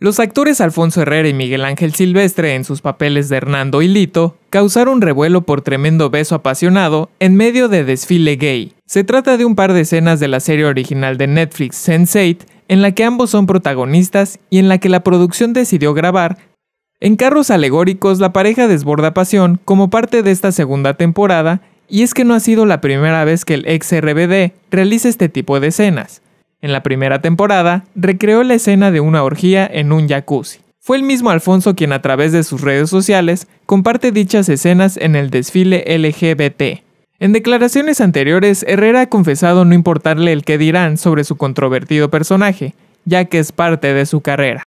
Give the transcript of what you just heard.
Los actores Alfonso Herrera y Miguel Ángel Silvestre en sus papeles de Hernando y Lito causaron revuelo por tremendo beso apasionado en medio de desfile gay. Se trata de un par de escenas de la serie original de Netflix Sense8 en la que ambos son protagonistas y en la que la producción decidió grabar. En carros alegóricos la pareja desborda pasión como parte de esta segunda temporada y es que no ha sido la primera vez que el ex RBD realiza este tipo de escenas. En la primera temporada, recreó la escena de una orgía en un jacuzzi. Fue el mismo Alfonso quien a través de sus redes sociales comparte dichas escenas en el desfile LGBT. En declaraciones anteriores, Herrera ha confesado no importarle el que dirán sobre su controvertido personaje, ya que es parte de su carrera.